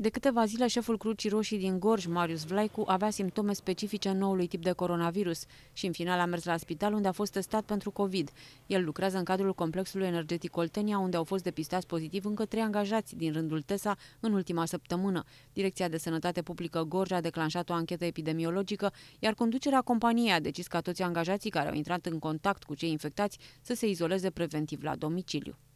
De câteva zile, șeful Crucii Roșii din Gorj, Marius Vlaicu, avea simptome specifice noului tip de coronavirus și în final a mers la spital unde a fost testat pentru COVID. El lucrează în cadrul complexului energetic Oltenia, unde au fost depistați pozitiv încă trei angajați din rândul TESA în ultima săptămână. Direcția de Sănătate Publică Gorj a declanșat o anchetă epidemiologică, iar conducerea companiei a decis ca toți angajații care au intrat în contact cu cei infectați să se izoleze preventiv la domiciliu.